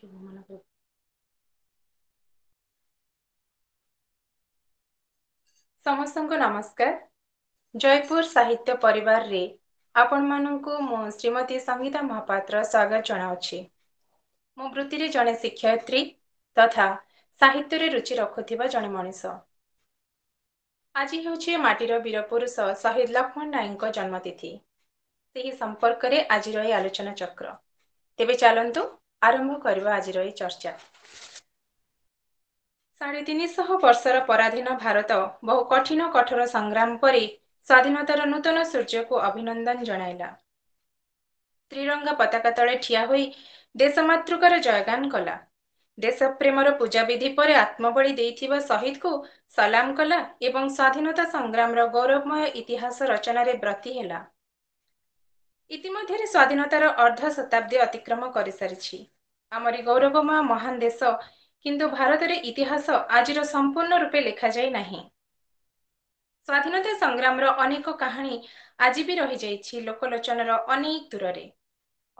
ଶିକ୍ଷକ ମାନଙ୍କୁ ସମସ୍ତଙ୍କୁ ନମସ୍କାର ଜୟପୁର ସାହିତ୍ୟ ପରିବାରରେ ଆପଣ ମାନଙ୍କୁ ମୁଁ ଶ୍ରୀମତୀ ସଙ୍ଗୀତା ମହାପାତ୍ର ସ୍ଵାଗତ ଜଣାଉଛି ମୁଁ ବୃତ୍ତିରେ ଜଣେ ଶିକ୍ଷୟତ୍ରୀ ତଥା ସାହିତ୍ୟରେ ରୁଚି ରଖୁଥିବା ଜଣେ ମଣିଷ ଆଜି ହେଉଛି ମାଟିର ବୀର ପୁରୁଷ ଶହୀଦ ଲକ୍ଷ୍ମଣ ନାୟକଙ୍କ ଜନ୍ମ ତିଥି ସେହି ସମ୍ପର୍କରେ ଆଜିର ଏହି ଆଲୋଚନା ଚକ୍ର ତେବେ ଚାଲନ୍ତୁ ଆରମ୍ଭ କରିବା ଆଜିର ଏହି ଚର୍ଚ୍ଚା ସାଢ଼େ ତିନିଶହ ବର୍ଷର ପରାଧୀନ ଭାରତ ବହୁ କଠିନ କଠୋର ସଂଗ୍ରାମ ପରି ସ୍ୱାଧୀନତାର ନୂତନ ସୂର୍ଯ୍ୟକୁ ଅଭିନନ୍ଦନ ଜଣାଇଲା ତ୍ରିରଙ୍ଗା ପତାକା ତଳେ ଠିଆ ହୋଇ ଦେଶମାତୃକାର ଜୟଗାନ କଲା ଦେଶ ଦେଶପ୍ରେମର ପୂଜାବିଧି ପରେ ଆତ୍ମବଳି ଦେଇଥିବା ଶହୀଦକୁ ସଲାମ କଲା ଏବଂ ସ୍ୱାଧୀନତା ସଂଗ୍ରାମର ଗୌରବମୟ ଇତିହାସ ରଚନାରେ ବ୍ରତୀ ହେଲା ଇତିମଧ୍ୟରେ ସ୍ଵାଧୀନତାର ଅର୍ଦ୍ଧ ଶତାବ୍ଦୀ ଅତିକ୍ରମ କରିସାରିଛି ଆମରି ଗୌରବମୟ ମହାନ ଦେଶ କିନ୍ତୁ ଭାରତରେ ଇତିହାସ ଆଜିର ସମ୍ପୂର୍ଣ୍ଣ ରୂପେ ଲେଖାଯାଇ ନାହିଁ ସ୍ଵାଧୀନତା ସଂଗ୍ରାମର ଅନେକ କାହାଣୀ ଆଜି ବି ରହିଯାଇଛି ଲୋକଲୋଚନର ଅନେକ ଦୂରରେ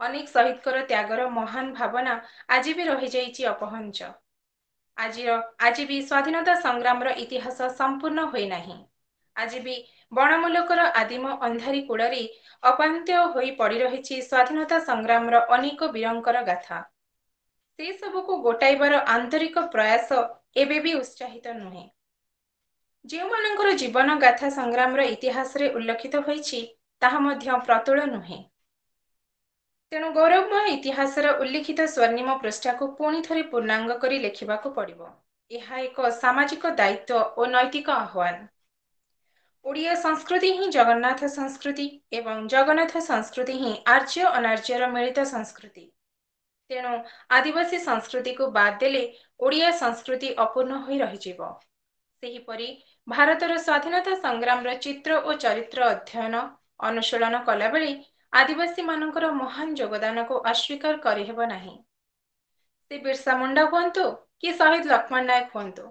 ଅନେକ ଶହୀଦଙ୍କର ତ୍ୟାଗର ମହାନ ଭାବନା ଆଜି ବି ରହିଯାଇଛି ଅପହଞ୍ଚ ଆଜିର ଆଜି ବି ସ୍ଵାଧୀନତା ସଂଗ୍ରାମର ଇତିହାସ ସମ୍ପୂର୍ଣ୍ଣ ହୋଇନାହିଁ ଆଜି ବି ବଣମୂଲକର ଆଦିମ ଅନ୍ଧାରୀ କୂଳରେ ଅପାନ୍ତ୍ୟ ହୋଇ ପଡ଼ି ରହିଛି ସ୍ଵାଧୀନତା ସଂଗ୍ରାମର ଅନେକ ବୀରଙ୍କର ଗାଥା ସେସବୁକୁ ଗୋଟାଇବାର ଆନ୍ତରିକ ପ୍ରୟାସ ଏବେ ବି ଉତ୍ସାହିତ ନୁହେଁ ଯେଉଁମାନଙ୍କର ଜୀବନ ଗାଥା ସଂଗ୍ରାମର ଇତିହାସରେ ଉଲ୍ଲେଖିତ ହୋଇଛି ତାହା ମଧ୍ୟ ପ୍ରତୁଳ ନୁହେଁ ତେଣୁ ଗୌରବମୟ ଇତିହାସର ଉଲ୍ଲିଖିତ ସ୍ୱର୍ଣ୍ଣିମ ପୃଷ୍ଠାକୁ ପୁଣି ଥରେ ପୂର୍ଣ୍ଣାଙ୍ଗ କରି ଲେଖିବାକୁ ପଡ଼ିବ ଏହା ଏକ ସାମାଜିକ ଦାୟିତ୍ୱ ଓ ନୈତିକ ଆହ୍ୱାନ ଓଡ଼ିଆ ସଂସ୍କୃତି ହିଁ ଜଗନ୍ନାଥ ସଂସ୍କୃତି ଏବଂ ଜଗନ୍ନାଥ ସଂସ୍କୃତି ହିଁ ଆର୍ଯ୍ୟ ଅନାର୍ଯ୍ୟର ମିଳିତ ସଂସ୍କୃତି ତେଣୁ ଆଦିବାସୀ ସଂସ୍କୃତିକୁ ବାଦ ଦେଲେ ଓଡ଼ିଆ ସଂସ୍କୃତି ଅପୂର୍ଣ୍ଣ ହୋଇ ରହିଯିବ ସେହିପରି ଭାରତର ସ୍ୱାଧୀନତା ସଂଗ୍ରାମର ଚିତ୍ର ଓ ଚରିତ୍ର ଅଧ୍ୟୟନ ଅନୁଶୀଳନ କଲାବେଳେ ଆଦିବାସୀମାନଙ୍କର ମହାନ ଯୋଗଦାନକୁ ଅସ୍ୱୀକାର କରିହେବ ନାହିଁ ସେ ବିର୍ସା ମୁଣ୍ଡା ହୁଅନ୍ତୁ କି ଶହୀଦ ଲକ୍ଷ୍ମଣ ନାୟକ ହୁଅନ୍ତୁ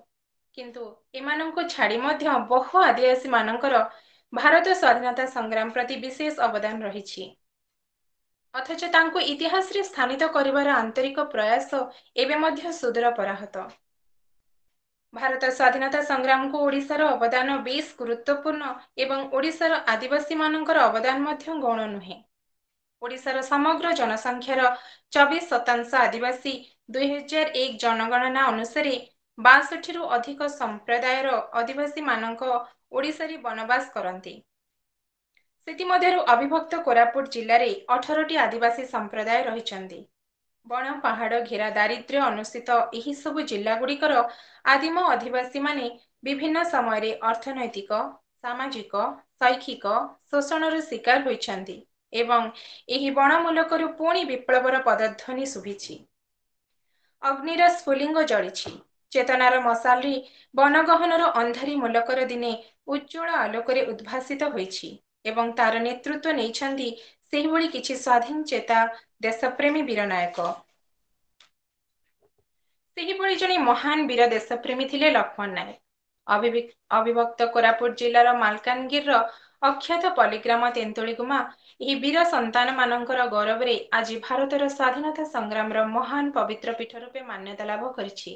କିନ୍ତୁ ଏମାନଙ୍କୁ ଛାଡି ମଧ୍ୟ ବହୁ ଆଦିବାସୀ ମାନଙ୍କର ଭାରତ ସ୍ଵାଧୀନତା ସଂଗ୍ରାମ ପ୍ରତି ବିଶେଷ ଅବଦାନ ରହିଛି ଅଥଚ ତାଙ୍କୁ ଇତିହାସରେ ସ୍ଥାନିତ କରିବାର ଆନ୍ତରିକ ପ୍ରୟାସ ଏବେ ମଧ୍ୟ ସୁଦୂର ପରାହତ ଭାରତ ସ୍ଵାଧୀନତା ସଂଗ୍ରାମକୁ ଓଡ଼ିଶାର ଅବଦାନ ବେଶ ଗୁରୁତ୍ୱପୂର୍ଣ୍ଣ ଏବଂ ଓଡ଼ିଶାର ଆଦିବାସୀ ମାନଙ୍କର ଅବଦାନ ମଧ୍ୟ ଗଣ ନୁହେଁ ଓଡ଼ିଶାର ସମଗ୍ର ଜନସଂଖ୍ୟାର ଚବିଶ ଶତାଂଶ ଆଦିବାସୀ ଦୁଇ ହଜାର ଏକ ଜନଗଣନା ଅନୁସାରେ ବାଷଠିରୁ ଅଧିକ ସମ୍ପ୍ରଦାୟର ଅଧିବାସୀ ମାନଙ୍କ ଓଡ଼ିଶାରେ ବନବାସ କରନ୍ତି ସେଥିମଧ୍ୟରୁ ଅବିଭକ୍ତ କୋରାପୁଟ ଜିଲ୍ଲାରେ ଅଠରଟି ଆଦିବାସୀ ସମ୍ପ୍ରଦାୟ ରହିଛନ୍ତି ବଣ ପାହାଡ଼ ଘେରା ଦାରିଦ୍ର୍ୟ ଅନୁଷ୍ଠିତ ଏହି ସବୁ ଜିଲ୍ଲା ଗୁଡ଼ିକର ଆଦିମ ଅଧିବାସୀମାନେ ବିଭିନ୍ନ ସମୟରେ ଅର୍ଥନୈତିକ ସାମାଜିକ ଶୈକ୍ଷିକ ଶୋଷଣର ଶିକାର ହୋଇଛନ୍ତି ଏବଂ ଏହି ବଣମୂଲକରୁ ପୁଣି ବିପ୍ଳବର ପଦଧ୍ୱନି ଶୁଭିଛି ଅଗ୍ନିର ସ୍ଫୁଲିଙ୍ଗ ଜଳିଛି ଚେତନାର ମଶାଲି ବନଗହନର ଅନ୍ଧାରୀ ମୁଲକର ଦିନେ ଉଜ୍ଜଳ ଆଲୋକରେ ଉଦ୍ଭାସିତ ହୋଇଛି ଏବଂ ତାର ନେତୃତ୍ୱ ନେଇଛନ୍ତି ସେହିଭଳି କିଛି ସ୍ଵାଧୀନ ଚେତା ଦେଶପ୍ରେମୀ ବୀର ନାୟକ ସେହିଭଳି ଜଣେ ମହାନ ବୀର ଦେଶପ୍ରେମୀ ଥିଲେ ଲକ୍ଷ୍ମଣ ନାୟକ ଅବିଭକ୍ତ କୋରାପୁଟ ଜିଲ୍ଲାର ମାଲକାନଗିରିର ଅକ୍ଷତ ପଲିଗ୍ରାମ ତେନ୍ତୁଳିଗୁମା ଏହି ବୀର ସନ୍ତାନ ମାନଙ୍କର ଗୌରବରେ ଆଜି ଭାରତର ସ୍ୱାଧୀନତା ସଂଗ୍ରାମର ମହାନ ପବିତ୍ର ପୀଠ ରୂପେ ମାନ୍ୟତା ଲାଭ କରିଛି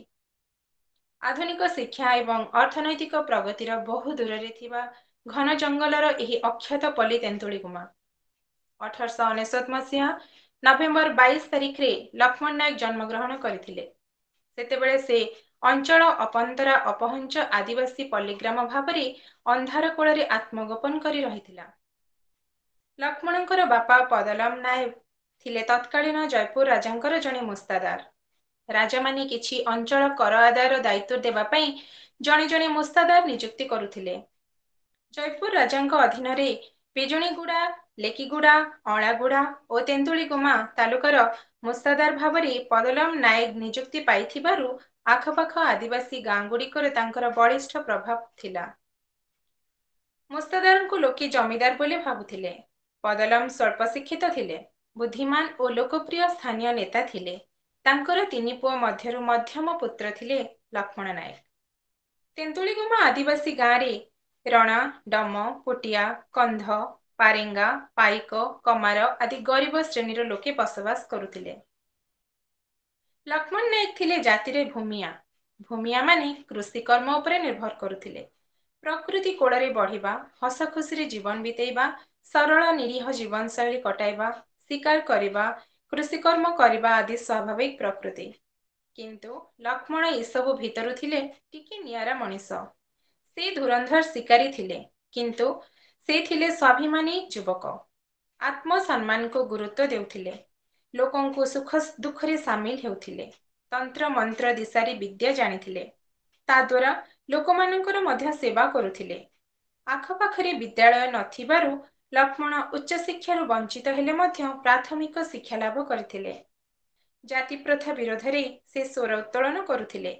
ଆଧୁନିକ ଶିକ୍ଷା ଏବଂ ଅର୍ଥନୈତିକ ପ୍ରଗତିର ବହୁ ଦୂରରେ ଥିବା ଘନ ଜଙ୍ଗଲର ଏହି ଅକ୍ଷତ ପଲ୍ଲୀ ତେନ୍ତୁଳି ଗୁମା ଅଠରଶହ ଅନେଶତ ମସିହା ନଭେମ୍ବର ବାଇଶ ତାରିଖରେ ଲକ୍ଷ୍ମଣ ନାୟକ ଜନ୍ମଗ୍ରହଣ କରିଥିଲେ ସେତେବେଳେ ସେ ଅଞ୍ଚଳ ଅପନ୍ତରା ଅପହଞ୍ଚ ଆଦିବାସୀ ପଲ୍ଲୀଗ୍ରାମ ଭାବରେ ଅନ୍ଧାର କୋଳରେ ଆତ୍ମଗୋପନ କରି ରହିଥିଲା ଲକ୍ଷ୍ମଣଙ୍କର ବାପା ପଦଲମ ନାୟକ ଥିଲେ ତତ୍କାଳୀନ ଜୟପୁର ରାଜାଙ୍କର ଜଣେ ମୁସ୍ତାଦାର ରାଜାମାନେ କିଛି ଅଞ୍ଚଳ କର ଆଦାୟର ଦାୟିତ୍ୱ ଦେବା ପାଇଁ ଜଣେ ଜଣେ ମୁସ୍ତାଦାର ନିଯୁକ୍ତି କରୁଥିଲେ ଜୟପୁର ରାଜାଙ୍କ ଅଧୀନରେ ପିଜୁଣିଗୁଡ଼ା ଲେକିଗୁଡ଼ା ଅଁଳାଗୁଡ଼ା ଓ ତେନ୍ତୁଳିଗୁମା ତାଲୁକାର ମୁସ୍ତାଦାର ଭାବରେ ପଦଲମ ନାୟକ ନିଯୁକ୍ତି ପାଇଥିବାରୁ ଆଖପାଖ ଆଦିବାସୀ ଗାଁ ଗୁଡ଼ିକରେ ତାଙ୍କର ବଳିଷ୍ଠ ପ୍ରଭାବ ଥିଲା ମୁସ୍ତାଦାରଙ୍କୁ ଲୋକେ ଜମିଦାର ବୋଲି ଭାବୁଥିଲେ ପଦଲମ ସ୍ୱଳ୍ପ ଶିକ୍ଷିତ ଥିଲେ ବୁଦ୍ଧିମାନ ଓ ଲୋକପ୍ରିୟ ସ୍ଥାନୀୟ ନେତା ଥିଲେ ତାଙ୍କର ତିନି ପୁଅ ମଧ୍ୟରୁ ମଧ୍ୟମ ପୁତ୍ର ଥିଲେ ଲକ୍ଷ୍ମଣ ନାୟକ ତେନ୍ତୁଳିଗୁମା ଆଦିବାସୀ ଗାଁରେ ରଣା ଡମ ପୋଟିଆ କନ୍ଧ ପାରେଙ୍ଗା ପାଇକ କମାର ଆଦି ଗରିବ ଶ୍ରେଣୀର ଲୋକେ ବସବାସ କରୁଥିଲେ ଲକ୍ଷ୍ମଣ ନାୟକ ଥିଲେ ଜାତିରେ ଭୂମିଆ ଭୂମିଆ ମାନେ କୃଷି କର୍ମ ଉପରେ ନିର୍ଭର କରୁଥିଲେ ପ୍ରକୃତି କୋଳରେ ବଢ଼ିବା ହସ ଖୁସିରେ ଜୀବନ ବିତେଇବା ସରଳ ନିରୀହ ଜୀବନଶୈଳୀ କଟାଇବା ଶିକାର କରିବା କୃଷିକର୍ମ କରିବା ଆଦି ସ୍ୱାଭାବିକ ପ୍ରକୃତି କିନ୍ତୁ ଲକ୍ଷ୍ମଣ ଏସବୁ ଭିତରୁ ଥିଲେ ଟିକେ ନିଆରା ମଣିଷ ସେ ଧୁରନ୍ଧର ଶିକାରୀ ଥିଲେ କିନ୍ତୁ ସେ ଥିଲେ ସ୍ୱାଭିମାନୀ ଯୁବକ ଆତ୍ମସମ୍ମାନକୁ ଗୁରୁତ୍ୱ ଦେଉଥିଲେ ଲୋକଙ୍କୁ ସୁଖ ଦୁଃଖରେ ସାମିଲ ହେଉଥିଲେ ତନ୍ତ୍ର ମନ୍ତ୍ର ଦିଶାରି ବିଦ୍ୟା ଜାଣିଥିଲେ ତା ଦ୍ଵାରା ଲୋକମାନଙ୍କର ମଧ୍ୟ ସେବା କରୁଥିଲେ ଆଖପାଖରେ ବିଦ୍ୟାଳୟ ନଥିବାରୁ ଲକ୍ଷ୍ମଣ ଉଚ୍ଚଶିକ୍ଷାରୁ ବଞ୍ଚିତ ହେଲେ ମଧ୍ୟ ପ୍ରାଥମିକ ଶିକ୍ଷା ଲାଭ କରିଥିଲେ ଜାତି ପ୍ରଥା ବିରୋଧରେ ସେ ସ୍ୱର ଉତ୍ତୋଳନ କରୁଥିଲେ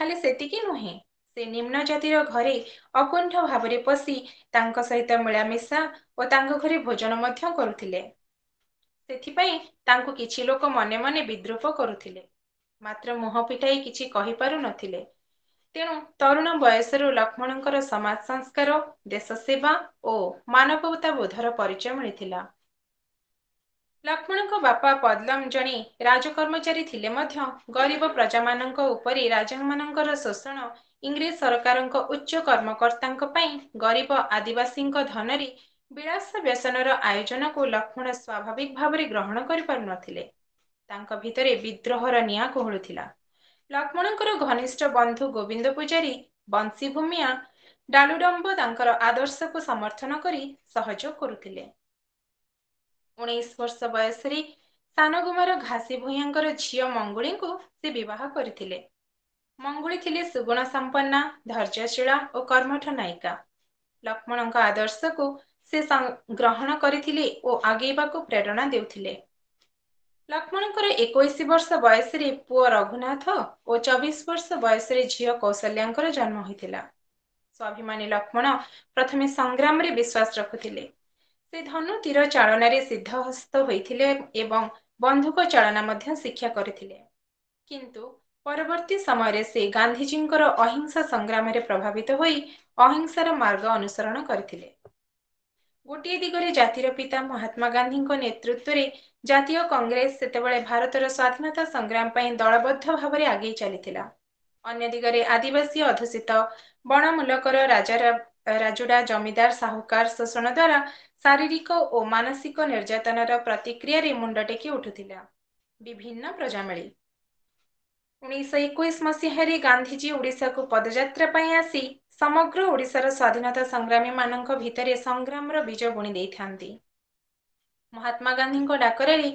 ଖାଲି ସେତିକି ନୁହେଁ ସେ ନିମ୍ନ ଜାତିର ଘରେ ଅକୁଣ୍ଠ ଭାବରେ ପଶି ତାଙ୍କ ସହିତ ମିଳାମିଶା ଓ ତାଙ୍କ ଘରେ ଭୋଜନ ମଧ୍ୟ କରୁଥିଲେ ସେଥିପାଇଁ ତାଙ୍କୁ କିଛି ଲୋକ ମନେ ମନେ ବିଦ୍ରୁପ କରୁଥିଲେ ମାତ୍ର ମୁହଁ ପିଟାଇ କିଛି କହିପାରୁନଥିଲେ ତେଣୁ ତରୁଣ ବୟସରୁ ଲକ୍ଷ୍ମଣଙ୍କର ସମାଜ ସଂସ୍କାର ଦେଶ ସେବା ଓ ମାନବତା ବୋଧର ପରିଚୟ ମିଳିଥିଲା ଲକ୍ଷ୍ମଣଙ୍କ ବାପା ପଦ୍ଲମ ଜଣେ ରାଜ କର୍ମଚାରୀ ଥିଲେ ମଧ୍ୟ ଗରିବ ପ୍ରଜାମାନଙ୍କ ଉପରେ ରାଜାମାନଙ୍କର ଶୋଷଣ ଇଂରେଜ ସରକାରଙ୍କ ଉଚ୍ଚ କର୍ମକର୍ତ୍ତାଙ୍କ ପାଇଁ ଗରିବ ଆଦିବାସୀଙ୍କ ଧନରେ ବିଳାସ ବ୍ୟସନର ଆୟୋଜନକୁ ଲକ୍ଷ୍ମଣ ସ୍ୱାଭାବିକ ଭାବରେ ଗ୍ରହଣ କରିପାରୁନଥିଲେ ତାଙ୍କ ଭିତରେ ବିଦ୍ରୋହର ନିଆଁ କୋହଳୁଥିଲା ଲକ୍ଷ୍ମଣଙ୍କର ଘନିଷ୍ଠ ବନ୍ଧୁ ଗୋବିନ୍ଦ ପୂଜାରୀ ବଂଶୀ ଭୂମିଆ ଡାଲୁଡମ୍ବ ତାଙ୍କର ଆଦର୍ଶକୁ ସମର୍ଥନ କରି ସହଯୋଗ କରୁଥିଲେ ଉଣେଇଶ ବର୍ଷ ବୟସରେ ସାନଗୁମାର ଘାସି ଭୂୟାଙ୍କର ଝିଅ ମଙ୍ଗୁଳିଙ୍କୁ ସେ ବିବାହ କରିଥିଲେ ମଙ୍ଗୁଳି ଥିଲେ ସୁଗୁଣ ସମ୍ପନ୍ନା ଧୈର୍ଯ୍ୟଶୀଳା ଓ କର୍ମଠ ନାୟିକା ଲକ୍ଷ୍ମଣଙ୍କ ଆଦର୍ଶକୁ ସେ ଗ୍ରହଣ କରିଥିଲେ ଓ ଆଗେଇବାକୁ ପ୍ରେରଣା ଦେଉଥିଲେ ଲକ୍ଷ୍ମଣଙ୍କର ଏକୋଇଶ ବର୍ଷ ବୟସରେ ପୁଅ ରଘୁନାଥ ଓ ଚବିଶ ବର୍ଷ ବୟସରେ ଝିଅ କୌଶଲ୍ୟାଙ୍କର ଜନ୍ମ ହୋଇଥିଲା ସ୍ୱାଭିମାନୀ ଲକ୍ଷ୍ମଣ ପ୍ରଥମେ ସଂଗ୍ରାମରେ ବିଶ୍ୱାସ ରଖୁଥିଲେ ସେ ଧନୁ ତୀର ଚାଳନାରେ ସିଦ୍ଧହସ୍ତ ହୋଇଥିଲେ ଏବଂ ବନ୍ଧୁକ ଚାଳନା ମଧ୍ୟ ଶିକ୍ଷା କରିଥିଲେ କିନ୍ତୁ ପରବର୍ତ୍ତୀ ସମୟରେ ସେ ଗାନ୍ଧିଜୀଙ୍କର ଅହିଂସା ସଂଗ୍ରାମରେ ପ୍ରଭାବିତ ହୋଇ ଅହିଂସାର ମାର୍ଗ ଅନୁସରଣ କରିଥିଲେ ଗୋଟିଏ ଦିଗରେ ଜାତିର ପିତା ମହାତ୍ମା ଗାନ୍ଧୀଙ୍କ ନେତୃତ୍ୱରେ ଜାତୀୟ କଂଗ୍ରେସ ସେତେବେଳେ ଭାରତର ସ୍ୱାଧୀନତା ସଂଗ୍ରାମ ପାଇଁ ଦଳବଦ୍ଧ ଭାବରେ ଆଗେଇ ଚାଲିଥିଲା ଅନ୍ୟ ଦିଗରେ ଆଦିବାସୀ ଅଧୁଷିତ ବଣମୂଲକର ରାଜୁଡ଼ା ଜମିଦାର ସାହୁକାର ଶୋଷଣ ଦ୍ୱାରା ଶାରୀରିକ ଓ ମାନସିକ ନିର୍ଯାତନାର ପ୍ରତିକ୍ରିୟାରେ ମୁଣ୍ଡ ଟେକି ଉଠୁଥିଲା ବିଭିନ୍ନ ପ୍ରଜାମେଳି ଉଣେଇଶହ ଏକୋଇଶ ମସିହାରେ ଗାନ୍ଧିଜୀ ଓଡ଼ିଶାକୁ ପଦଯାତ୍ରା ପାଇଁ ଆସି ସମଗ୍ର ଓଡ଼ିଶାର ସ୍ୱାଧୀନତା ସଂଗ୍ରାମୀମାନଙ୍କ ଭିତରେ ସଂଗ୍ରାମର ବୀଜ ବୁଣି ଦେଇଥାନ୍ତି ମହାତ୍ମା ଗାନ୍ଧୀଙ୍କ ଡାକରାରେ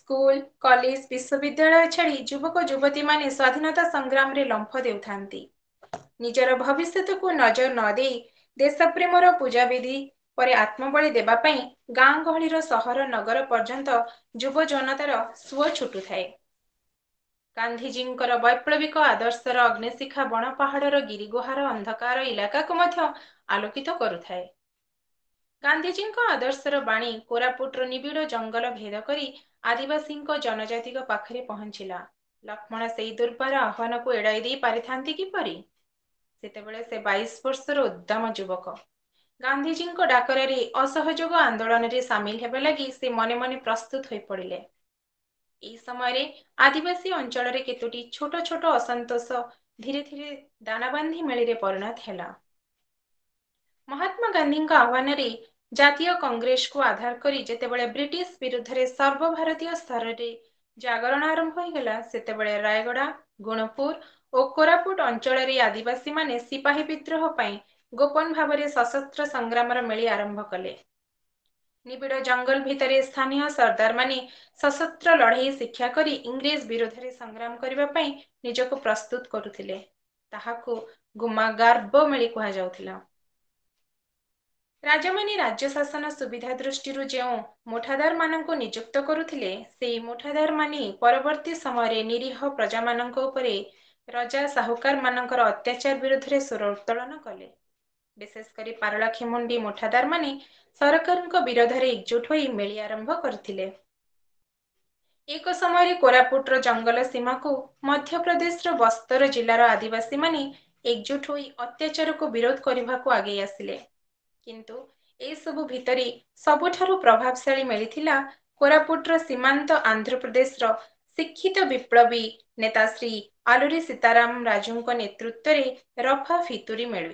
ସ୍କୁଲ କଲେଜ ବିଶ୍ୱବିଦ୍ୟାଳୟ ଛାଡି ଯୁବକ ଯୁବତୀମାନେ ସ୍ଵାଧୀନତା ସଂଗ୍ରାମରେ ଲମ୍ଫ ଦେଉଥାନ୍ତି ନିଜର ଭବିଷ୍ୟତକୁ ନଜର ନ ଦେଇ ଦେଶପ୍ରେମର ପୂଜାବିଧି ପରେ ଆତ୍ମବଳି ଦେବା ପାଇଁ ଗାଁ ଗହଳିର ସହର ନଗର ପର୍ଯ୍ୟନ୍ତ ଯୁବ ଜନତାର ସୁଅ ଛୁଟୁଥାଏ ଗାନ୍ଧିଜୀଙ୍କର ବୈପ୍ଲବିକ ଆଦର୍ଶର ଅଗ୍ନିଶିଖା ବଣ ପାହାଡ଼ର ଗିରିଗୁହାର ଅନ୍ଧକାର ଇଲାକାକୁ ମଧ୍ୟ ଆଲୋକିତ କରୁଥାଏ ଗାନ୍ଧିଜୀଙ୍କ ଆଦର୍ଶର ବାଣୀ କୋରାପୁଟର ନିବିଡ଼ ଜଙ୍ଗଲ ଭେଦ କରି ଆଦିବାସୀଙ୍କ ଜନଜାତିଙ୍କ ପାଖରେ ପହଞ୍ଚିଲା ଲକ୍ଷ୍ମଣ ସେଇ ଦୁର୍ବାର ଆହ୍ୱାନକୁ ଏଡ଼ାଇ ଦେଇ ପାରିଥାନ୍ତି କିପରି ସେତେବେଳେ ସେ ବାଇଶ ବର୍ଷର ଉଦ୍ଦାମ ଯୁବକ ଗାନ୍ଧିଜୀଙ୍କ ଡାକରାରେ ଅସହଯୋଗ ଆନ୍ଦୋଳନରେ ସାମିଲ ହେବା ଲାଗି ସେ ମନେ ମନେ ପ୍ରସ୍ତୁତ ହୋଇପଡ଼ିଲେ ଏହି ସମୟରେ ଆଦିବାସୀ ଅଞ୍ଚଳରେ କେତୋଟି ଛୋଟ ଛୋଟ ଅସନ୍ତୋଷ ଧୀରେ ଧୀରେ ଦାନାବାନ୍ଧି ମେଳିରେ ପରିଣତ ହେଲା ମହାତ୍ମା ଗାନ୍ଧୀଙ୍କ ଆହ୍ବାନରେ ଜାତୀୟ କଂଗ୍ରେସକୁ ଆଧାର କରି ଯେତେବେଳେ ବ୍ରିଟିଶ ବିରୁଦ୍ଧରେ ସର୍ବଭାରତୀୟ ସ୍ତରରେ ଜାଗରଣ ଆରମ୍ଭ ହୋଇଗଲା ସେତେବେଳେ ରାୟଗଡ଼ା ଗୁଣପୁର ଓ କୋରାପୁଟ ଅଞ୍ଚଳରେ ଆଦିବାସୀମାନେ ସିପାହୀ ବିଦ୍ରୋହ ପାଇଁ ଗୋପନ ଭାବରେ ସଶସ୍ତ୍ର ସଂଗ୍ରାମର ମେଳି ଆରମ୍ଭ କଲେ ନିବିଡ଼ ଜଙ୍ଗଲ ଭିତରେ ସ୍ଥାନୀୟ ସର୍ଦ୍ଦାରମାନେ ସଶସ୍ତ୍ର ଲଢ଼େଇ ଶିକ୍ଷା କରି ଇଂରେଜ ବିରୁଦ୍ଧରେ ସଂଗ୍ରାମ କରିବା ପାଇଁ ନିଜକୁ ପ୍ରସ୍ତୁତ କରୁଥିଲେ ତାହାକୁ ଗୁମାଗାର୍ବ ମେଳି କୁହାଯାଉଥିଲା ରାଜାମାନେ ରାଜ୍ୟ ଶାସନ ସୁବିଧା ଦୃଷ୍ଟିରୁ ଯେଉଁ ମୁଠାଦାର ମାନଙ୍କୁ ନିଯୁକ୍ତ କରୁଥିଲେ ସେଇ ମୁଠାଦାର ମାନେ ପରବର୍ତ୍ତୀ ସମୟରେ ନିରୀହ ପ୍ରଜାମାନଙ୍କ ଉପରେ ରଜା ସାହୁକାର ମାନଙ୍କର ଅତ୍ୟାଚାର ବିରୁଦ୍ଧରେ ସ୍ୱର ଉତ୍ତୋଳନ କଲେ ବିଶେଷ କରି ମୁଠାଦାର ମାନେ ସରକାରଙ୍କ ବିରୋଧରେ ଏକଜୁଟ ହୋଇ ମେଳି ଆରମ୍ଭ କରିଥିଲେ ଏକ ସମୟରେ କୋରାପୁଟର ଜଙ୍ଗଲ ସୀମାକୁ ମଧ୍ୟପ୍ରଦେଶର ବସ୍ତର ଜିଲ୍ଲାର ଆଦିବାସୀମାନେ ଏକଜୁଟ ହୋଇ ଅତ୍ୟାଚାରକୁ ବିରୋଧ କରିବାକୁ ଆଗେଇ ଆସିଲେ କିନ୍ତୁ ଏସବୁ ଭିତରେ ସବୁଠାରୁ ପ୍ରଭାବଶାଳୀ ମିଳିଥିଲା କୋରାପୁଟର ସୀମାନ୍ତ ଆନ୍ଧ୍ରପ୍ରଦେଶର ଶିକ୍ଷିତ ବିପ୍ଳବୀ ନେତା ଶ୍ରୀ ଆଲୁରି ସୀତାରାମ ରାଜୁଙ୍କ ନେତୃତ୍ୱରେ ରଫା ଫିତୁରି ମେଳୁ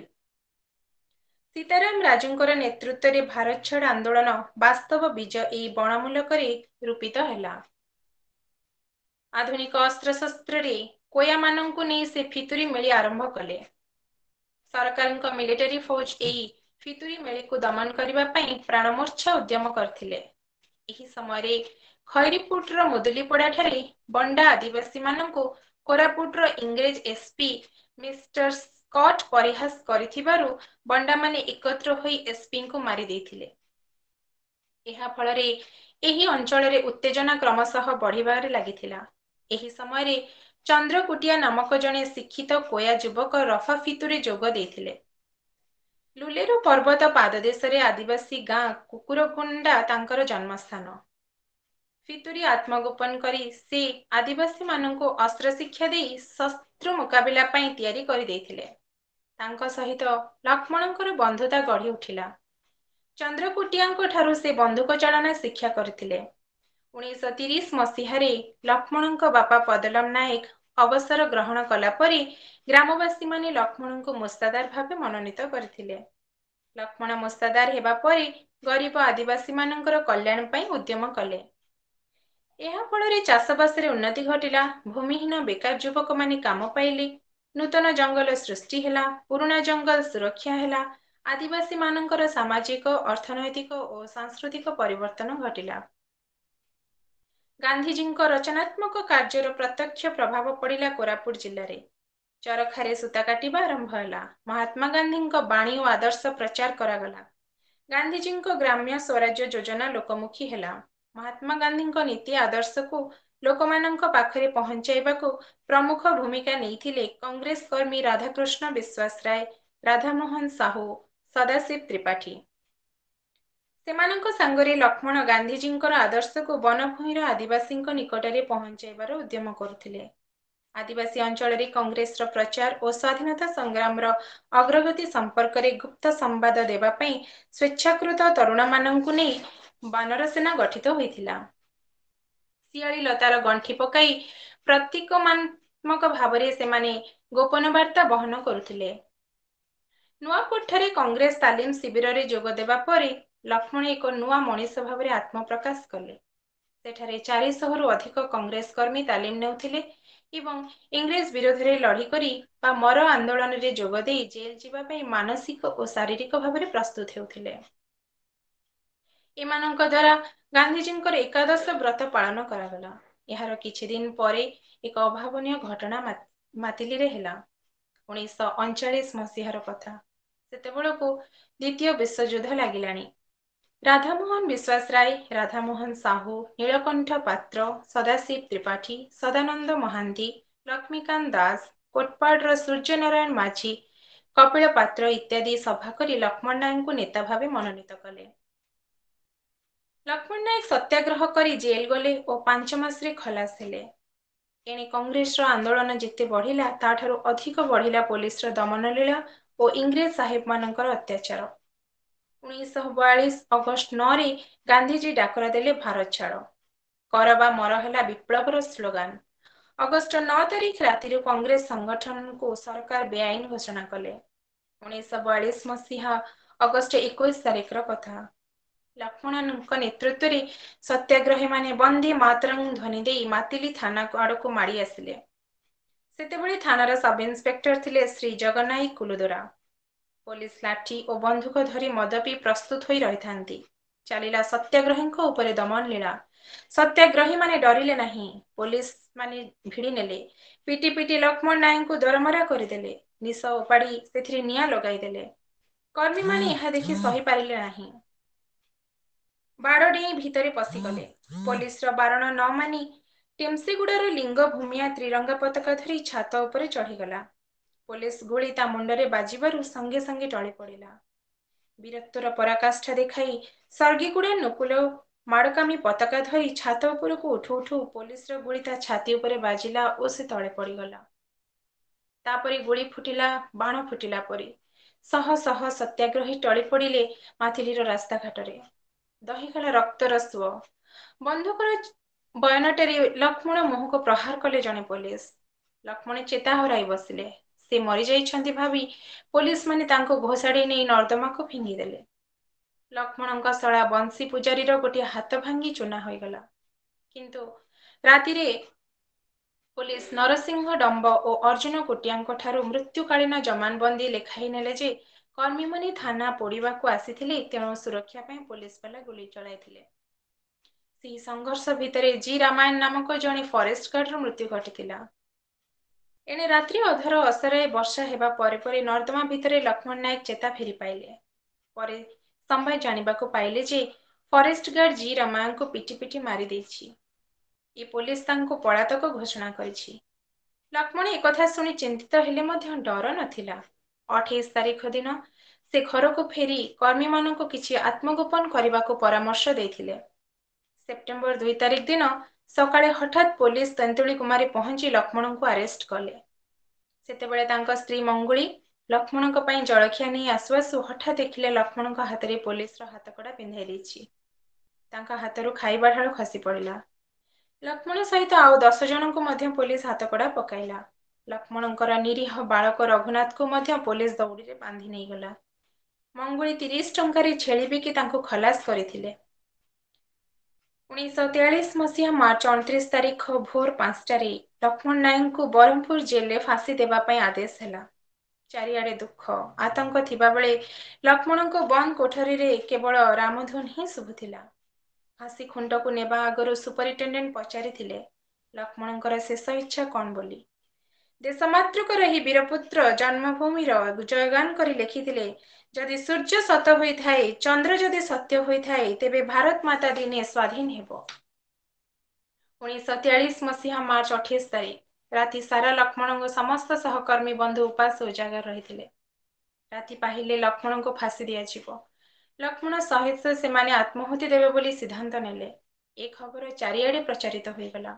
ସୀତାରାମ ରାଜୁଙ୍କର ନେତୃତ୍ୱରେ ଭାରତ ଛାଡ଼ ଆନ୍ଦୋଳନ ବାସ୍ତବ ବୀଜ ଏହି ବଣମୂଲକରେ ରୂପିତ ହେଲା ଆଧୁନିକ ଅସ୍ତ୍ରଶସ୍ତ୍ରରେ କୋୟାମାନଙ୍କୁ ନେଇ ସେ ଫିତୁରି ମେଳି ଆରମ୍ଭ କଲେ ସରକାରଙ୍କ ମିଲିଟାରୀ ଫୌଜ ଏହି ଫିତୁରୀ ମେଳିକୁ ଦମନ କରିବା ପାଇଁ ପ୍ରାଣମୂର୍ଚ୍ଛା ଉଦ୍ୟମ କରିଥିଲେ ଏହି ସମୟରେ ଖଇରିପୁଟର ଠାରେ ବଣ୍ଡା ଆଦିବାସୀ ମାନଙ୍କୁ କୋରାପୁଟର ଇଂରେଜ ଏସ୍ପି ମିଷ୍ଟର ସ୍କଟ ପରିହାସ କରିଥିବାରୁ ବଣ୍ଡାମାନେ ଏକତ୍ର ହୋଇ ଏସ୍ପିଙ୍କୁ ମାରି ଦେଇଥିଲେ ଏହା ଫଳରେ ଏହି ଅଞ୍ଚଳରେ ଉତ୍ତେଜନା କ୍ରମଶଃ ବଢ଼ିବାରେ ଲାଗିଥିଲା ଏହି ସମୟରେ ଚନ୍ଦ୍ରକୁଟିଆ ନାମକ ଜଣେ ଶିକ୍ଷିତ କୋୟା ଯୁବକ ରଫା ଫିତୁରେ ଯୋଗ ଦେଇଥିଲେ ଲୁଲେରୁ ପର୍ବତ ପାଦ ଦେଶରେ ଆଦିବାସୀ ଗାଁ କୁକୁରକୁଣ୍ଡା ତାଙ୍କର ଜନ୍ମସ୍ଥାନ ଫିତୁରୀ ଆତ୍ମଗୋପନ କରି ସେ ଆଦିବାସୀମାନଙ୍କୁ ଅସ୍ତ୍ରଶିକ୍ଷା ଦେଇ ଶତ୍ରୁ ମୁକାବିଲା ପାଇଁ ତିଆରି କରିଦେଇଥିଲେ ତାଙ୍କ ସହିତ ଲକ୍ଷ୍ମଣଙ୍କର ବନ୍ଧୁତା ଗଢି ଉଠିଲା ଚନ୍ଦ୍ରକୁଟିଆଙ୍କ ଠାରୁ ସେ ବନ୍ଧୁକ ଚାଳନା ଶିକ୍ଷା କରିଥିଲେ ଉଣେଇଶହ ତିରିଶ ମସିହାରେ ଲକ୍ଷ୍ମଣଙ୍କ ବାପା ପଦଲମ ନାୟକ ଅବସର ଗ୍ରହଣ କଲା ପରେ ଗ୍ରାମବାସୀମାନେ ଲକ୍ଷ୍ମଣଙ୍କୁ ମୁସ୍ତାଦାର ଭାବେ ମନୋନୀତ କରିଥିଲେ ଲକ୍ଷ୍ମଣ ମୁସ୍ତାଦାର ହେବା ପରେ ଗରିବ ଆଦିବାସୀ ମାନଙ୍କର କଲ୍ୟାଣ ପାଇଁ ଉଦ୍ୟମ କଲେ ଏହା ଫଳରେ ଚାଷବାସରେ ଉନ୍ନତି ଘଟିଲା ଭୂମିହୀନ ବେକାର ଯୁବକ ମାନେ କାମ ପାଇଲେ ନୂତନ ଜଙ୍ଗଲ ସୃଷ୍ଟି ହେଲା ପୁରୁଣା ଜଙ୍ଗଲ ସୁରକ୍ଷା ହେଲା ଆଦିବାସୀ ମାନଙ୍କର ସାମାଜିକ ଅର୍ଥନୈତିକ ଓ ସାଂସ୍କୃତିକ ପରିବର୍ତ୍ତନ ଘଟିଲା ଗାନ୍ଧିଜୀଙ୍କ ରଚନାତ୍ମକ କାର୍ଯ୍ୟର ପ୍ରତ୍ୟକ୍ଷ ପ୍ରଭାବ ପଡ଼ିଲା କୋରାପୁଟ ଜିଲ୍ଲାରେ ଚରଖାରେ ସୂତା କାଟିବା ଆରମ୍ଭ ହେଲା ମହାତ୍ମା ଗାନ୍ଧୀଙ୍କ ବାଣୀ ଓ ଆଦର୍ଶ ପ୍ରଚାର କରାଗଲା ଗାନ୍ଧିଜୀଙ୍କ ଗ୍ରାମ୍ୟ ସ୍ୱରାଜ୍ୟ ଯୋଜନା ଲୋକମୁଖୀ ହେଲା ମହାତ୍ମା ଗାନ୍ଧୀଙ୍କ ନୀତି ଆଦର୍ଶକୁ ଲୋକମାନଙ୍କ ପାଖରେ ପହଞ୍ଚାଇବାକୁ ପ୍ରମୁଖ ଭୂମିକା ନେଇଥିଲେ କଂଗ୍ରେସ କର୍ମୀ ରାଧାକୃଷ୍ଣ ବିଶ୍ୱାସ ରାୟ ରାଧାମୋହନ ସାହୁ ସଦାଶିବ ତ୍ରିପାଠୀ ସେମାନଙ୍କ ସାଙ୍ଗରେ ଲକ୍ଷ୍ମଣ ଗାନ୍ଧିଜୀଙ୍କର ଆଦର୍ଶକୁ ବନଭୂମିର ଆଦିବାସୀଙ୍କ ନିକଟରେ ପହଞ୍ଚାଇବାର ଉଦ୍ୟମ କରୁଥିଲେ ଆଦିବାସୀ ଅଞ୍ଚଳରେ କଂଗ୍ରେସର ପ୍ରଚାର ଓ ସ୍ଵାଧୀନତା ସଂଗ୍ରାମର ଅଗ୍ରଗତି ସମ୍ପର୍କରେ ଗୁପ୍ତ ସମ୍ବାଦ ଦେବା ପାଇଁ ସ୍ୱେଚ୍ଛାକୃତ ତରୁଣମାନଙ୍କୁ ନେଇ ବାନର ସେନା ଗଠିତ ହୋଇଥିଲା ଶିଆଳି ଲତାର ଗଣ୍ଠି ପକାଇ ପ୍ରତୀକମାତ୍ମକ ଭାବରେ ସେମାନେ ଗୋପନ ବାର୍ତ୍ତା ବହନ କରୁଥିଲେ ଠାରେ କଂଗ୍ରେସ ତାଲିମ ଶିବିରରେ ଯୋଗ ଦେବା ପରେ ଲକ୍ଷ୍ମଣ ଏକ ନୂଆ ମଣିଷ ଭାବରେ ଆତ୍ମପ୍ରକାଶ କଲେ ସେଠାରେ ଚାରିଶହରୁ ଅଧିକ କଂଗ୍ରେସ କର୍ମୀ ତାଲିମ ନେଉଥିଲେ ଏବଂ ଇଂରେଜ ବିରୋଧରେ ଲଢି କରି ବା ମର ଆନ୍ଦୋଳନରେ ଯୋଗ ଦେଇ ଜେଲ ଯିବା ପାଇଁ ମାନସିକ ଓ ଶାରୀରିକ ଭାବରେ ପ୍ରସ୍ତୁତ ହେଉଥିଲେ ଏମାନଙ୍କ ଦ୍ୱାରା ଗାନ୍ଧିଜୀଙ୍କର ଏକାଦଶ ବ୍ରତ ପାଳନ କରାଗଲା ଏହାର କିଛି ଦିନ ପରେ ଏକ ଅଭାବନୀୟ ଘଟଣା ମାତିଲିରେ ହେଲା ଉଣେଇଶହ ଅଣଚାଳିଶ ମସିହାର କଥା ସେତେବେଳକୁ ଦ୍ୱିତୀୟ ବିଶ୍ୱଯୁଦ୍ଧ ଲାଗିଲାଣି ରାଧାମୋହନ ବିଶ୍ୱାସ ରାୟ ରାଧାମୋହନ ସାହୁ ନୀଳକଣ୍ଠ ପାତ୍ର ସଦାଶିବ ତ୍ରିପାଠୀ ସଦାନନ୍ଦ ମହାନ୍ତି ଲକ୍ଷ୍ମୀକାନ୍ତ ଦାସ କୋଟପାଡ଼ର ସୂର୍ଯ୍ୟ ନାରାୟଣ ମାଝି କପିଳ ପାତ୍ର ଇତ୍ୟାଦି ସଭା କରି ଲକ୍ଷ୍ମଣ ନାୟକଙ୍କୁ ନେତା ଭାବେ ମନୋନୀତ କଲେ ଲକ୍ଷ୍ମଣ ନାୟକ ସତ୍ୟାଗ୍ରହ କରି ଜେଲ ଗଲେ ଓ ପାଞ୍ଚ ମାସରେ ଖଲାସ ହେଲେ ଏଣେ କଂଗ୍ରେସର ଆନ୍ଦୋଳନ ଯେତେ ବଢ଼ିଲା ତାଠାରୁ ଅଧିକ ବଢ଼ିଲା ପୋଲିସର ଦମନଲୀଳା ଓ ଇଂରେଜ ସାହେବମାନଙ୍କର ଅତ୍ୟାଚାର ଉଣେଇଶହ ବୟାଳିଶ ଅଗଷ୍ଟ ନଅରେ ଗାନ୍ଧିଜୀ ଡାକରା ଦେଲେ ଭାରତ ଛାଡ଼ କର ବା ମର ହେଲା ବିପ୍ଳବର ସ୍ଲୋଗାନ ଅଗଷ୍ଟ ନଅ ତାରିଖ ରାତିରୁ କଂଗ୍ରେସ ସଂଗଠନକୁ ସରକାର ବେଆଇନ ଘୋଷଣା କଲେ ଉଣେଇଶହ ବୟାଳିଶ ମସିହା ଅଗଷ୍ଟ ଏକୋଇଶ ତାରିଖର କଥା ଲକ୍ଷ୍ମଣଙ୍କ ନେତୃତ୍ୱରେ ସତ୍ୟାଗ୍ରହୀମାନେ ବନ୍ଦୀ ମାତରଂ ଧ୍ୱନି ଦେଇ ମାତିଲି ଥାନା ଆଡ଼କୁ ମାଡ଼ି ଆସିଲେ ସେତେବେଳେ ଥାନାର ସବ୍ ଇନ୍ସପେକ୍ଟର ଥିଲେ ଶ୍ରୀ ଜଗନ୍ନାଇ କୁଲୁଦୋରା पोलिस लाठी बन्धुक धरि मद पि प्रस्तुत चाहिँ सत्याग्रहीको उप दमन लीला सत्याग्रही म डरले नै पोलिस मिडिनेले पिटी पिटी लक्ष्मण नायक दरमरा गरिदेले निश उप निँ लगाइदेले कर्मी म धरी ପୋଲିସ ଗୁଳି ତା ମୁଣ୍ଡରେ ବାଜିବାରୁ ସଙ୍ଗେ ସଙ୍ଗେ ଟଳି ପଡିଲା ବୀରତ୍ୱର ପରାକାଷ୍ଠା ଦେଖାଇ ସର୍ଗିକୁଡ଼ା ନକୁଲ ମାଡ଼କାମୀ ପତାକା ଧରି ଛାତ ଉପରକୁ ଉଠୁ ଉଠୁ ପୋଲିସର ଗୁଳି ତା ଛାତି ଉପରେ ବାଜିଲା ଓ ସେ ତଳେ ପଡିଗଲା ତାପରେ ଗୁଳି ଫୁଟିଲା ବାଣ ଫୁଟିଲା ପରି ଶହ ଶହ ସତ୍ୟାଗ୍ରହୀ ଟଳି ପଡିଲେ ମାଥିଲିର ରାସ୍ତାଘାଟରେ ଦହିଗଲା ରକ୍ତର ସୁଅ ବନ୍ଧୁକର ବୟନଟାରେ ଲକ୍ଷ୍ମଣ ମୁହଁକୁ ପ୍ରହାର କଲେ ଜଣେ ପୋଲିସ ଲକ୍ଷ୍ମଣ ଚେତା ହରାଇ ବସିଲେ ସେ ମରିଯାଇଛନ୍ତି ଭାବି ପୋଲିସ ମାନେ ତାଙ୍କୁ ଘୋଷାଡ଼ି ନେଇ ନର୍ଦ୍ଦମାକୁ ଫିଙ୍ଗିଦେଲେ ଲକ୍ଷ୍ମଣଙ୍କ ଶଳା ବଂଶୀ ପୂଜାରୀର ଗୋଟିଏ ହାତ ଭାଙ୍ଗି ଚୁନା ହୋଇଗଲା କିନ୍ତୁ ରାତିରେ ପୋଲିସ ନରସିଂହ ଡମ୍ବ ଓ ଅର୍ଜୁନ କୋଟିଆଙ୍କ ଠାରୁ ମୃତ୍ୟୁକାଳୀନ ଜମାନବନ୍ଦୀ ଲେଖାଇ ନେଲେ ଯେ କର୍ମୀମାନେ ଥାନା ପୋଡ଼ିବାକୁ ଆସିଥିଲେ ତେଣୁ ସୁରକ୍ଷା ପାଇଁ ପୋଲିସ ବାଲା ଗୁଳି ଚଳାଇଥିଲେ ସେହି ସଂଘର୍ଷ ଭିତରେ ଜି ରାମାୟଣ ନାମକ ଜଣେ ଫରେଷ୍ଟ ଗାର୍ଡର ମୃତ୍ୟୁ ଘଟିଥିଲା ଏଣେ ରାତ୍ରି ଅଧର ଅସରେ ବର୍ଷା ହେବା ପରେ ପରେ ନର୍ଦ୍ଦମା ଭିତରେ ଲକ୍ଷ୍ମଣ ନାୟକ ଚେତା ଫେରି ପାଇଲେ ପରେ ସମ୍ଭାଜ ଜାଣିବାକୁ ପାଇଲେ ଯେ ଫରେଷ୍ଟ ଗାର୍ଡ ଜି ରମାୟଙ୍କୁ ପିଟି ପିଟି ମାରିଦେଇଛି ଏ ପୋଲିସ ତାଙ୍କୁ ପଳାତକ ଘୋଷଣା କରିଛି ଲକ୍ଷ୍ମଣ ଏକଥା ଶୁଣି ଚିନ୍ତିତ ହେଲେ ମଧ୍ୟ ଡର ନଥିଲା ଅଠେଇଶ ତାରିଖ ଦିନ ସେ ଘରକୁ ଫେରି କର୍ମୀମାନଙ୍କୁ କିଛି ଆତ୍ମଗୋପନ କରିବାକୁ ପରାମର୍ଶ ଦେଇଥିଲେ ସେପ୍ଟେମ୍ବର ଦୁଇ ତାରିଖ ଦିନ ସକାଳେ ହଠାତ୍ ପୋଲିସ ତେନ୍ତୁଳି କୁମାରୀ ପହଞ୍ଚି ଲକ୍ଷ୍ମଣଙ୍କୁ ଆରେଷ୍ଟ କଲେ ସେତେବେଳେ ତାଙ୍କ ସ୍ତ୍ରୀ ମଙ୍ଗୁଳି ଲକ୍ଷ୍ମଣଙ୍କ ପାଇଁ ଜଳଖିଆ ନେଇ ଆସୁ ଆସୁ ହଠାତ୍ ଦେଖିଲେ ଲକ୍ଷ୍ମଣଙ୍କ ହାତରେ ପୋଲିସର ହାତ ହାତକଡ଼ା ପିନ୍ଧାଇ ଦେଇଛି ତାଙ୍କ ହାତରୁ ଖାଇବା ଢାଳ ଖସି ପଡ଼ିଲା ଲକ୍ଷ୍ମଣ ସହିତ ଆଉ ଦଶ ଜଣଙ୍କୁ ମଧ୍ୟ ପୋଲିସ ହାତ ହାତକଡ଼ା ପକାଇଲା ଲକ୍ଷ୍ମଣଙ୍କର ନିରୀହ ବାଳକ ରଘୁନାଥଙ୍କୁ ମଧ୍ୟ ପୋଲିସ ଦୌଡ଼ିରେ ବାନ୍ଧି ନେଇଗଲା ମଙ୍ଗୁଳି ତିରିଶ ଟଙ୍କାରେ ଛେଳି ବିକି ତାଙ୍କୁ ଖଲାସ କରିଥିଲେ ଉଣେଇଶହ ତେୟାଳିଶ ମସିହା ମାର୍ଚ୍ଚ ଅଣତିରିଶ ତାରିଖ ଭୋର ପାଞ୍ଚଟାରେ ଲକ୍ଷ୍ମଣ ନାୟକଙ୍କୁ ବରହମପୁର ଜେଲରେ ଫାଶି ଦେବା ପାଇଁ ଆଦେଶ ହେଲା ଚାରିଆଡ଼େ ଦୁଃଖ ଆତଙ୍କ ଥିବାବେଳେ ଲକ୍ଷ୍ମଣଙ୍କ ବନ୍ଦ କୋଠରୀରେ କେବଳ ରାମଧୁନ ହିଁ ଶୁଭୁଥିଲା ଫାଶି ଖୁଣ୍ଟକୁ ନେବା ଆଗରୁ ସୁପରିଟେଣ୍ଡେଣ୍ଟ ପଚାରିଥିଲେ ଲକ୍ଷ୍ମଣଙ୍କର ଶେଷ ଇଚ୍ଛା କ'ଣ ବୋଲି ଦେଶମାତୃକର ଏହି ବୀରପୁତ୍ର ଜନ୍ମଭୂମିର ଜୟଗାନ କରି ଲେଖିଥିଲେ ଯଦି ସୂର୍ଯ୍ୟ ସତ ହୋଇଥାଏ ଚନ୍ଦ୍ର ଯଦି ସତ୍ୟ ହୋଇଥାଏ ତେବେ ଭାରତ ମାତା ଦିନେ ସ୍ଵାଧୀନ ହେବ ଉଣେଇଶହ ତେୟାଳିଶ ମସିହା ମାର୍ଚ୍ଚ ଅଠେଇଶ ତାରିଖ ରାତି ସାରା ଲକ୍ଷ୍ମଣଙ୍କ ସମସ୍ତ ସହକର୍ମୀ ବନ୍ଧୁ ଉପାସ ଉଜାଗର ରହିଥିଲେ ରାତି ପାହିଲେ ଲକ୍ଷ୍ମଣଙ୍କୁ ଫାଶି ଦିଆଯିବ ଲକ୍ଷ୍ମଣ ସହିତ ସେମାନେ ଆତ୍ମାହୁତି ଦେବେ ବୋଲି ସିଦ୍ଧାନ୍ତ ନେଲେ ଏ ଖବର ଚାରିଆଡ଼େ ପ୍ରଚାରିତ ହୋଇଗଲା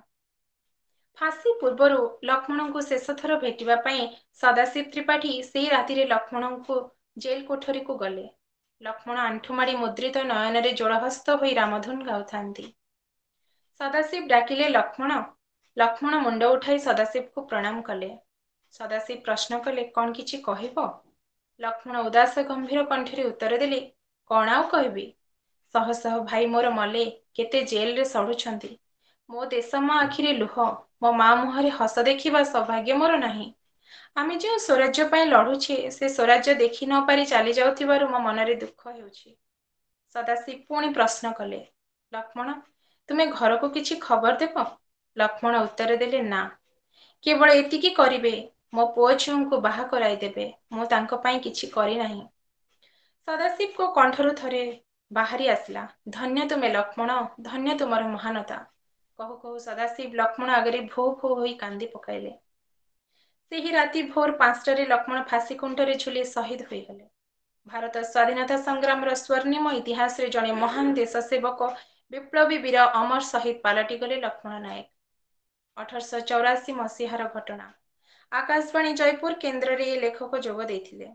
ଫାଶୀ ପୂର୍ବରୁ ଲକ୍ଷ୍ମଣଙ୍କୁ ଶେଷ ଥର ଭେଟିବା ପାଇଁ ସଦାଶିବ ତ୍ରିପାଠୀ ସେଇ ରାତିରେ ଲକ୍ଷ୍ମଣଙ୍କୁ ଜେଲ କୋଠରୀକୁ ଗଲେ ଲକ୍ଷ୍ମଣ ଆଣ୍ଠୁମାଡ଼ି ମୁଦ୍ରିତ ନୟନରେ ଜୋଳହସ୍ତ ହୋଇ ରାମଧୁନ ଗାଉଥାନ୍ତି ସଦାଶିବ ଡାକିଲେ ଲକ୍ଷ୍ମଣ ଲକ୍ଷ୍ମଣ ମୁଣ୍ଡ ଉଠାଇ ସଦାଶିବକୁ ପ୍ରଣାମ କଲେ ସଦାଶିବ ପ୍ରଶ୍ନ କଲେ କ'ଣ କିଛି କହିବ ଲକ୍ଷ୍ମଣ ଉଦାସ ଗମ୍ଭୀର କଣ୍ଠରେ ଉତ୍ତର ଦେଲେ କ'ଣ ଆଉ କହିବି ଶହ ଶହ ଭାଇ ମୋର ମଲେ କେତେ ଜେଲରେ ସଢୁଛନ୍ତି ମୋ ଦେଶ ମା ଆଖିରେ ଲୁହ ମୋ ମା ମୁହଁରେ ହସ ଦେଖିବା ସୌଭାଗ୍ୟ ମୋର ନାହିଁ ଆମେ ଯେଉଁ ସ୍ୱରାଜ୍ୟ ପାଇଁ ଲଢ଼ୁଛେ ସେ ସ୍ୱରାଜ୍ୟ ଦେଖି ନ ପାରି ଚାଲିଯାଉଥିବାରୁ ମୋ ମନରେ ଦୁଃଖ ହେଉଛି ସଦାଶିବ ପୁଣି ପ୍ରଶ୍ନ କଲେ ଲକ୍ଷ୍ମଣ ତୁମେ ଘରକୁ କିଛି ଖବର ଦେବ ଲକ୍ଷ୍ମଣ ଉତ୍ତର ଦେଲେ ନା କେବଳ ଏତିକି କରିବେ ମୋ ପୁଅ ଝିଅଙ୍କୁ ବାହା କରାଇଦେବେ ମୁଁ ତାଙ୍କ ପାଇଁ କିଛି କରିନାହିଁ ସଦାଶିବଙ୍କ କଣ୍ଠରୁ ଥରେ ବାହାରି ଆସିଲା ଧନ୍ୟ ତୁମେ ଲକ୍ଷ୍ମଣ ଧନ୍ୟ ତୁମର ମହାନତା କହୁ କହୁ ସଦାଶିବ ଲକ୍ଷ୍ମଣ ଆଗରେ ଭୋ ଭୋ ହୋଇ କାନ୍ଦି ପକାଇଲେ ସେହି ରାତି ଭୋର ପାଞ୍ଚଟାରେ ଲକ୍ଷ୍ମଣ ଫାଶୀକୁଣ୍ଠରେ ଝୁଲି ଶହୀଦ ହୋଇଗଲେ ଭାରତ ସ୍ଵାଧୀନତା ସଂଗ୍ରାମର ସ୍ଵର୍ଣ୍ଣିମ ଇତିହାସରେ ଜଣେ ମହାନ ଦେଶ ସେବକ ବିପ୍ଳବୀ ବୀର ଅମର ଶହୀଦ ପାଲଟିଗଲେ ଲକ୍ଷ୍ମଣ ନାୟକ ଅଠରଶହ ଚଉରାଶୀ ମସିହାର ଘଟଣା ଆକାଶବାଣୀ ଜୟପୁର କେନ୍ଦ୍ରରେ ଏ ଲେଖକ ଯୋଗ ଦେଇଥିଲେ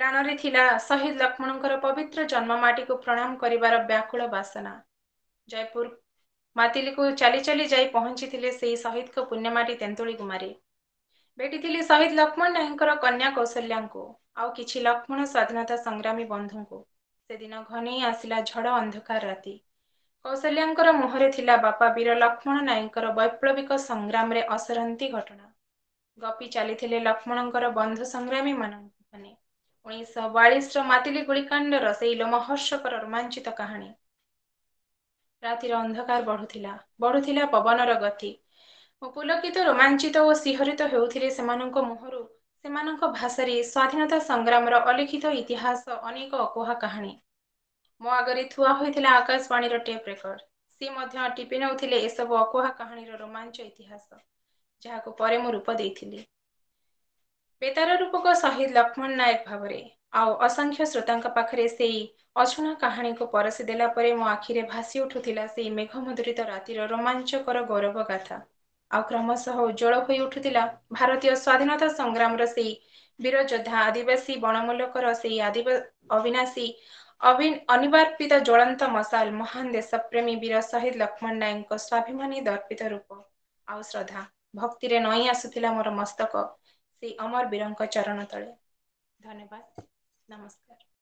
ପ୍ରାଣରେ ଥିଲା ଶହୀଦ ଲକ୍ଷ୍ମଣଙ୍କର ପବିତ୍ର ଜନ୍ମ ମାଟିକୁ ପ୍ରଣାମ କରିବାର ବ୍ୟାକୁଳ ବାସନା ଜୟପୁର ମାତିଲିକୁ ଚାଲି ଚାଲି ଯାଇ ପହଞ୍ଚିଥିଲେ ସେହି ଶହୀଦଙ୍କ ପୁଣ୍ୟମାଟି ତେନ୍ତୁଳି କୁମାରୀ ଭେଟିଥିଲି ଶହୀଦ ଲକ୍ଷ୍ମଣ ନାୟକଙ୍କର କନ୍ୟା କୌଶଲ୍ୟାଙ୍କୁ ଆଉ କିଛି ଲକ୍ଷ୍ମଣ ସ୍ଵାଧୀନତା ସଂଗ୍ରାମୀ ବନ୍ଧୁଙ୍କୁ ସେଦିନ ଘନେଇ ଆସିଲା ଝଡ଼ ଅନ୍ଧକାର ରାତି କୌଶଲ୍ୟାଙ୍କର ମୁହଁରେ ଥିଲା ବାପା ବୀର ଲକ୍ଷ୍ମଣ ନାୟକଙ୍କର ବୈପ୍ଳବିକ ସଂଗ୍ରାମରେ ଅସରନ୍ତି ଘଟଣା ଗପି ଚାଲିଥିଲେ ଲକ୍ଷ୍ମଣଙ୍କର ବନ୍ଧୁ ସଂଗ୍ରାମୀମାନେ ଉଣେଇଶହ ବୟାଳିଶର ମାତିଲି ଗୁଳିକାଣ୍ଡର ସେଇ ଲୋମହର୍ଷକର ରୋମାଞ୍ଚିତ କାହାଣୀ ରାତିର ଅନ୍ଧକାର ବଢୁଥିଲା ବଢୁଥିଲା ପବନର ଗତି ପୁଲକିତ ରୋମାଞ୍ଚିତ ଓ ଶିହରିତ ହେଉଥିଲେ ସେମାନଙ୍କ ମୁହଁରୁ ସେମାନଙ୍କ ଭାଷାରେ ସ୍ଵାଧୀନତା ସଂଗ୍ରାମର ଅଲିଖିତ ଇତିହାସ ଅନେକ ଅକୁହା କାହାଣୀ ମୋ ଆଗରେ ଥୁଆ ହୋଇଥିଲା ଆକାଶବାଣୀର ଟେପ୍ ରେକର୍ଡ ସେ ମଧ୍ୟ ଟିପି ନେଉଥିଲେ ଏସବୁ ଅକୁହା କାହାଣୀର ରୋମାଞ୍ଚ ଇତିହାସ ଯାହାକୁ ପରେ ମୁଁ ରୂପ ଦେଇଥିଲି ବେତାର ରୂପକ ସହିଦ ଲକ୍ଷ୍ମଣ ନାୟକ ଭାବରେ ଆଉ ଅସଂଖ୍ୟ ଶ୍ରୋତାଙ୍କ ପାଖରେ ସେଇ ଅଶୁଣା କାହାଣୀକୁ ପରଶି ଦେଲା ପରେ ମୋ ଆଖିରେ ଭାସି ଉଠୁଥିଲା ସେଇ ମେଘମଧୁରିତ ରାତିର ରୋମାଞ୍ଚକର ଗୌରବ ଗାଥା स्वाधीनता संग्राम से वीर योद्धा आदिवासी बना अविनाशी अवि अनिवापित ज्वलन्त मसाल महान देश प्रेमी वीर शहीद लक्ष्मण नायक स्वाभिमान दर्पित रूप आउ श्रद्धा भक्तिर नै आसुला मस्तक से अमर वीरको चरण नमस्कार